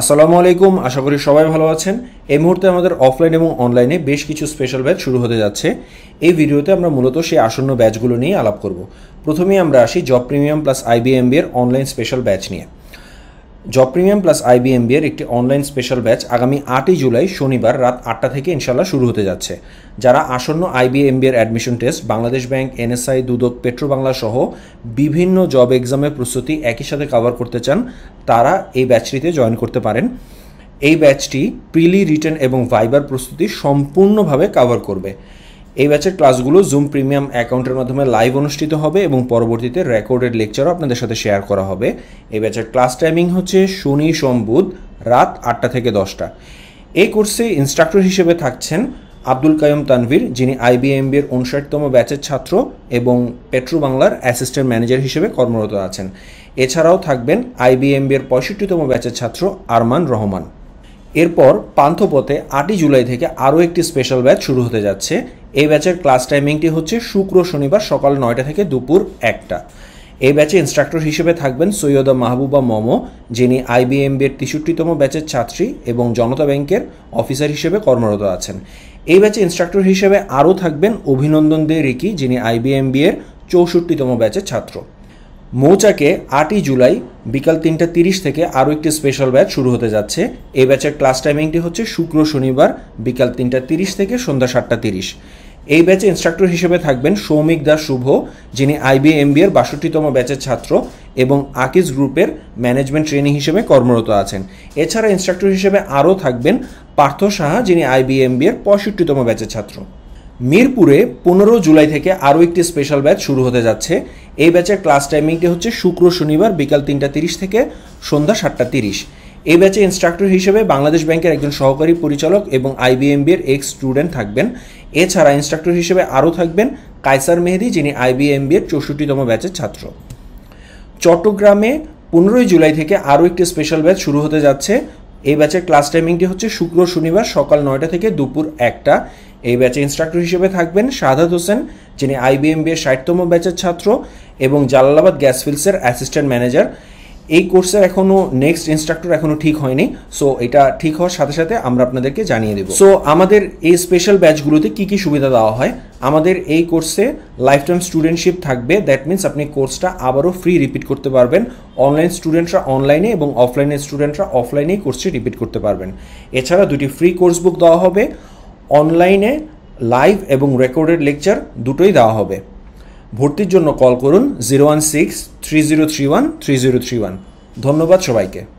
আসসালামু আলাইকুম আশা করি সবাই ভালো আছেন এই মুহূর্তে আমাদের অফলাইন এবং অনলাইনে বেশ কিছু স্পেশাল ব্যাচ শুরু হতে যাচ্ছে এই ভিডিওতে আমরা মূলত সেই আসন্ন ব্যাচগুলো নিয়ে আলাপ করব প্রথমেই আমরা আসি জব প্রিমিয়াম প্লাস আইবিএমবি এর অনলাইন স্পেশাল ব্যাচ নিয়ে জব প্রিমিয়াম প্লাস আইবিএমবি এর একটি অনলাইন স্পেশাল ব্যাচ আগামী আটই জুলাই শনিবার রাত আটটা থেকে ইনশাল্লাহ শুরু হতে যাচ্ছে যারা আসন্ন আইবিএমবি এর admission test Bangladesh bank NSI Dudok Petrobangla সহ বিভিন্ন জব এক্সামের প্রস্তুতি একই সাথে কভার করতে চান তারা এই ব্যাচটিতে জয়েন করতে পারেন এই ব্যাচটি প্রিলি রিটার্ন এবং ভাইবার প্রস্তুতি সম্পূর্ণভাবে কভার করবে এই ব্যাচের ক্লাসগুলো জুম প্রিমিয়াম অ্যাকাউন্টের মাধ্যমে লাইভ অনুষ্ঠিত হবে এবং পরবর্তীতে রেকর্ডেড লেকচারও আপনাদের সাথে শেয়ার করা হবে এই ব্যাচের ক্লাস টাইমিং হচ্ছে শনি সোম বুধ রাত আটটা থেকে দশটা এই কোর্সে ইনস্ট্রাক্টর হিসেবে থাকছেন আব্দুল কায়ুম তানভীর যিনি আইবিএমবির উনষাটতম ব্যাচের ছাত্র এবং পেট্রো বাংলার অ্যাসিস্ট্যান্ট ম্যানেজার হিসেবে কর্মরত আছেন এছাড়াও থাকবেন বিয়ের পঁয়ষট্টিতম ব্যাচের ছাত্র আরমান রহমান এরপর পান্থপথে আটই জুলাই থেকে আরও একটি স্পেশাল ব্যাচ শুরু হতে যাচ্ছে এই ব্যাচের ক্লাস টাইমিংটি হচ্ছে শুক্র শনিবার সকাল নয়টা থেকে দুপুর একটা এই ব্যাচে ইনস্ট্রাক্টর হিসেবে থাকবেন সৈয়দা মাহবুবা মমো যিনি আইবিএমবি এর তেষট্টিতম ব্যাচের ছাত্রী এবং জনতা ব্যাংকের অফিসার হিসেবে কর্মরত আছেন এই ব্যাচে ইনস্ট্রাক্টর হিসেবে আরও থাকবেন অভিনন্দন দে রিকি যিনি আইবিএমবি এর চৌষট্টিতম ব্যাচের ছাত্র মৌচাকে আটই জুলাই বিকাল তিনটা তিরিশ থেকে আরও একটি স্পেশাল ব্যাচ শুরু হতে যাচ্ছে এই ব্যাচের ক্লাস টাইমিংটি হচ্ছে শুক্র শনিবার বিকাল তিনটা তিরিশ থেকে সন্ধ্যা সাতটা তিরিশ এই ব্যাচে ইনস্ট্রাক্টর হিসেবে থাকবেন সৌমিক দাস শুভ যিনি আইবি এর বাষট্টিতম ব্যাচের ছাত্র এবং আকিজ গ্রুপের ম্যানেজমেন্ট ট্রেনিং হিসেবে কর্মরত আছেন এছাড়া ইনস্ট্রাক্টর হিসেবে আরও থাকবেন পার্থ সাহা যিনি আইবি এর পঁয়ষট্টিতম ব্যাচের ছাত্র মিরপুরে পনেরো জুলাই থেকে আরও একটি স্পেশাল ব্যাচ শুরু হতে যাচ্ছে এই ব্যাচের ক্লাস টাইমিংটি হচ্ছে শুক্র শনিবার বিকাল তিনটা তিরিশ থেকে সন্ধ্যা সাতটা তিরিশ এ ব্যাচে ইনস্ট্রাক্টর হিসেবে বাংলাদেশ ব্যাংকের একজন সহকারী পরিচালক এবং আইবিএমবি এর এক্স স্টুডেন্ট থাকবেন এছাড়া ইনস্ট্রাক্টর হিসেবে আরও থাকবেন কায়সার মেহেদি যিনি আইবিএমবি এর চৌষট্টিতম ব্যাচের ছাত্র চট্টগ্রামে পনেরোই জুলাই থেকে আরও একটি স্পেশাল ব্যাচ শুরু হতে যাচ্ছে এই ব্যাচের ক্লাস টাইমিংটি হচ্ছে শুক্র শনিবার সকাল নয়টা থেকে দুপুর একটা এই ব্যাচে ইনস্ট্রাক্টর হিসেবে থাকবেন সাধাত হোসেন যিনি আইবিএমবি এর ষাটতম ব্যাচের ছাত্র এবং জালালাবাদ গ্যাস ফিল্ডসের অ্যাসিস্ট্যান্ট ম্যানেজার এই কোর্সের এখনও নেক্সট ইনস্ট্রাক্টর এখনও ঠিক হয়নি সো এটা ঠিক হওয়ার সাথে সাথে আমরা আপনাদেরকে জানিয়ে দেবো সো আমাদের এই স্পেশাল ব্যাচগুলোতে কি কি সুবিধা দেওয়া হয় আমাদের এই কোর্সে লাইফ টাইম স্টুডেন্টশিপ থাকবে দ্যাট মিন্স আপনি কোর্সটা আবারও ফ্রি রিপিট করতে পারবেন অনলাইন স্টুডেন্টরা অনলাইনে এবং অফলাইনের স্টুডেন্টরা অফলাইনেই কোর্সটি রিপিট করতে পারবেন এছাড়া দুটি ফ্রি কোর্স বুক দেওয়া হবে অনলাইনে লাইভ এবং রেকর্ডেড লেকচার দুটোই দেওয়া হবে ভর্তির জন্য কল করুন zero one six three zero three one three zero three one ধন্যবাদ সবাইকে